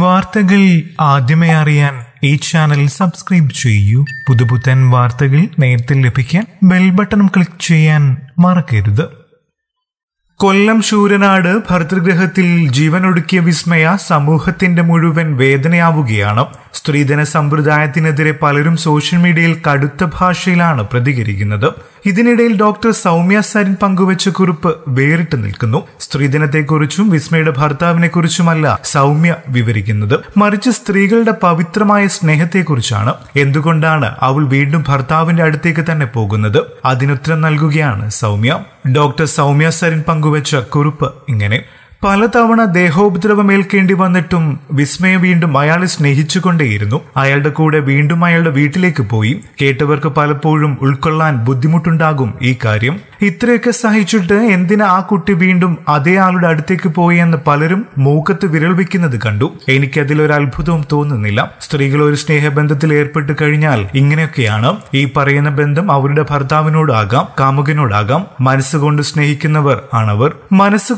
വാർത്തകൾ ആദ്യമേ അറിയാൻ ഈ ചാനൽ സബ്സ്ക്രൈബ് ചെയ്യൂ പുതുപുത്തൻ വാർത്തകൾ നേരത്തെ ലഭിക്കാൻ ബെൽ ബട്ടൺ ക്ലിക്ക് ചെയ്യാൻ മറക്കരുത് കൊല്ലം ശൂരനാട് ഭർതൃഗ്രഹത്തിൽ ജീവനൊടുക്കിയ വിസ്മയ സമൂഹത്തിന്റെ മുഴുവൻ വേദനയാവുകയാണ് സ്ത്രീധന സമ്പ്രദായത്തിനെതിരെ പലരും സോഷ്യൽ മീഡിയയിൽ കടുത്ത ഭാഷയിലാണ് പ്രതികരിക്കുന്നത് ഇതിനിടയിൽ ഡോക്ടർ സൗമ്യ സരിൻ പങ്കുവച്ച കുറിപ്പ് വേറിട്ട് നിൽക്കുന്നു സ്ത്രീധനത്തെക്കുറിച്ചും വിസ്മയുടെ ഭർത്താവിനെക്കുറിച്ചുമല്ല സൗമ്യ വിവരിക്കുന്നത് മറിച്ച് സ്ത്രീകളുടെ പവിത്രമായ സ്നേഹത്തെക്കുറിച്ചാണ് എന്തുകൊണ്ടാണ് അവൾ വീണ്ടും ഭർത്താവിന്റെ അടുത്തേക്ക് തന്നെ പോകുന്നത് അതിനുത്തരം നൽകുകയാണ് സൗമ്യ ഡോക്ടർ സൗമ്യ സരിൻ പങ്കുവച്ച കുറിപ്പ് ഇങ്ങനെ പലതവണ ദേഹോപദ്രവമേൽക്കേണ്ടി വന്നിട്ടും വിസ്മയ വീണ്ടും അയാളെ സ്നേഹിച്ചുകൊണ്ടേയിരുന്നു അയാളുടെ കൂടെ വീണ്ടും അയാളുടെ വീട്ടിലേക്ക് പോയി കേട്ടവർക്ക് പലപ്പോഴും ഉൾക്കൊള്ളാൻ ബുദ്ധിമുട്ടുണ്ടാകും ഈ കാര്യം ഇത്രയൊക്കെ സഹിച്ചിട്ട് എന്തിനാ ആ കുട്ടി വീണ്ടും അതേ ആളുടെ അടുത്തേക്ക് പോയി എന്ന് പലരും മൂക്കത്ത് വിരൽ വെക്കുന്നത് കണ്ടു ഒരു അത്ഭുതവും തോന്നുന്നില്ല സ്ത്രീകൾ ഒരു സ്നേഹബന്ധത്തിൽ ഏർപ്പെട്ട് കഴിഞ്ഞാൽ ഇങ്ങനെയൊക്കെയാണ് ഈ പറയുന്ന ബന്ധം അവരുടെ ഭർത്താവിനോടാകാം കാമുകനോടാകാം മനസ്സുകൊണ്ട് സ്നേഹിക്കുന്നവർ ആണവർ മനസ്സ്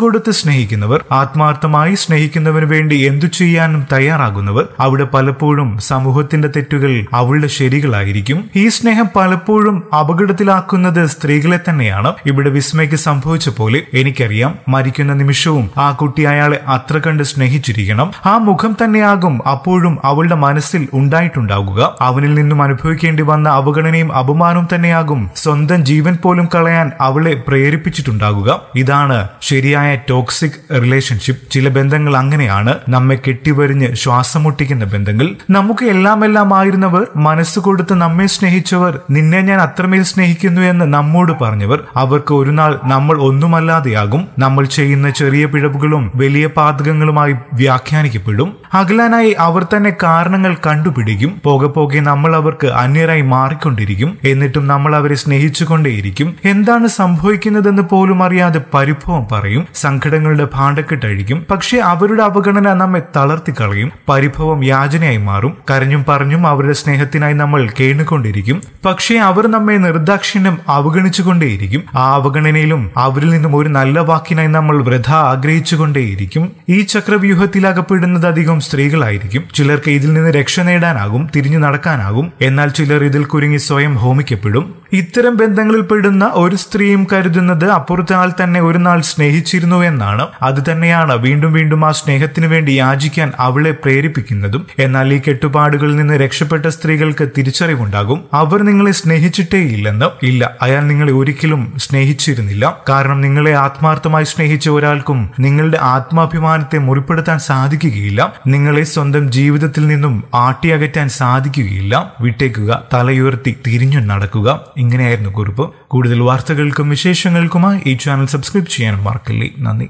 സ്നേഹിക്കുന്നവർ ആത്മാർത്ഥമായി സ്നേഹിക്കുന്നവന് വേണ്ടി എന്തു ചെയ്യാനും തയ്യാറാകുന്നവർ അവിടെ പലപ്പോഴും സമൂഹത്തിന്റെ തെറ്റുകൾ അവളുടെ ശരികളായിരിക്കും ഈ സ്നേഹം പലപ്പോഴും അപകടത്തിലാക്കുന്നത് സ്ത്രീകളെ തന്നെയാണ് ഇവിടെ വിസ്മയ്ക്ക് സംഭവിച്ച പോലെ എനിക്കറിയാം മരിക്കുന്ന നിമിഷവും ആ കുട്ടി അയാളെ അത്ര കണ്ട് സ്നേഹിച്ചിരിക്കണം ആ മുഖം തന്നെയാകും അപ്പോഴും അവളുടെ മനസ്സിൽ ഉണ്ടായിട്ടുണ്ടാകുക അവനിൽ നിന്നും അനുഭവിക്കേണ്ടി വന്ന അവഗണനയും അപമാനവും തന്നെയാകും സ്വന്തം ജീവൻ പോലും കളയാൻ അവളെ പ്രേരിപ്പിച്ചിട്ടുണ്ടാകുക ഇതാണ് ശരിയായ ടോക്സിക് റിലേഷൻഷിപ്പ് ചില ബന്ധങ്ങൾ അങ്ങനെയാണ് നമ്മെ കെട്ടിവരിഞ്ഞ് ശ്വാസം മുട്ടിക്കുന്ന ബന്ധങ്ങൾ നമുക്ക് എല്ലാം എല്ലാം ആയിരുന്നവർ മനസ്സ് കൊടുത്ത് നമ്മെ സ്നേഹിച്ചവർ നിന്നെ ഞാൻ അത്രമേൽ സ്നേഹിക്കുന്നു എന്ന് നമ്മോട് പറഞ്ഞവർ അവർക്ക് ഒരു നാൾ നമ്മൾ ഒന്നുമല്ലാതെയാകും നമ്മൾ ചെയ്യുന്ന ചെറിയ പിഴവുകളും വലിയ പാതകങ്ങളുമായി വ്യാഖ്യാനിക്കപ്പെടും അകലാനായി അവർ തന്നെ കാരണങ്ങൾ കണ്ടുപിടിക്കും പോകെ പോകെ നമ്മൾ അവർക്ക് അന്യരായി മാറിക്കൊണ്ടിരിക്കും എന്നിട്ടും നമ്മൾ അവരെ സ്നേഹിച്ചുകൊണ്ടേയിരിക്കും എന്താണ് സംഭവിക്കുന്നതെന്ന് പോലും അറിയാതെ പരിഭവം പറയും സങ്കടങ്ങളുടെ ഭാണ്ഡക്കെട്ടഴിക്കും പക്ഷേ അവരുടെ അവഗണന നമ്മെ തളർത്തി കളയും പരിഭവം യാചനയായി മാറും കരഞ്ഞും പറഞ്ഞും അവരുടെ സ്നേഹത്തിനായി നമ്മൾ കേണുകൊണ്ടിരിക്കും പക്ഷേ അവർ നമ്മെ നിർദാക്ഷിണ്യം അവഗണിച്ചുകൊണ്ടേയിരിക്കും ആ അവഗണനയിലും അവരിൽ നിന്നും ഒരു നല്ല വാക്കിനായി നമ്മൾ വൃഥ ആഗ്രഹിച്ചുകൊണ്ടേയിരിക്കും ഈ ചക്രവ്യൂഹത്തിൽ അകപ്പെടുന്നത് അധികം സ്ത്രീകളായിരിക്കും ചിലർക്ക് ഇതിൽ നിന്ന് രക്ഷ നേടാനാകും തിരിഞ്ഞു നടക്കാനാകും എന്നാൽ ചിലർ ഇതിൽ കുരുങ്ങി സ്വയം ഹോമിക്കപ്പെടും ഇത്തരം ബന്ധങ്ങളിൽ പെടുന്ന ഒരു സ്ത്രീയും കരുതുന്നത് അപ്പുറത്തെ തന്നെ ഒരു നാൾ സ്നേഹിച്ചിരുന്നു എന്നാണ് അത് തന്നെയാണ് വീണ്ടും വീണ്ടും ആ സ്നേഹത്തിനു വേണ്ടി യാചിക്കാൻ അവളെ പ്രേരിപ്പിക്കുന്നതും എന്നാൽ ഈ കെട്ടുപാടുകളിൽ നിന്ന് രക്ഷപ്പെട്ട സ്ത്രീകൾക്ക് തിരിച്ചറിവുണ്ടാകും അവർ നിങ്ങളെ സ്നേഹിച്ചിട്ടേ ഇല്ലെന്ന് ഇല്ല അയാൾ നിങ്ങളെ ഒരിക്കലും സ്നേഹിച്ചിരുന്നില്ല കാരണം നിങ്ങളെ ആത്മാർത്ഥമായി സ്നേഹിച്ച ഒരാൾക്കും നിങ്ങളുടെ ആത്മാഭിമാനത്തെ മുറിപ്പെടുത്താൻ സാധിക്കുകയില്ല നിങ്ങളെ സ്വന്തം ജീവിതത്തിൽ നിന്നും ആട്ടിയകറ്റാൻ സാധിക്കുകയില്ല വിട്ടേക്കുക തലയുയർത്തി തിരിഞ്ഞു നടക്കുക ഇങ്ങനെയായിരുന്നു കുറിപ്പ് കൂടുതൽ വാർത്തകൾക്കും വിശേഷങ്ങൾക്കുമായി ഈ ചാനൽ സബ്സ്ക്രൈബ് ചെയ്യാനും മറക്കില്ലേ നന്ദി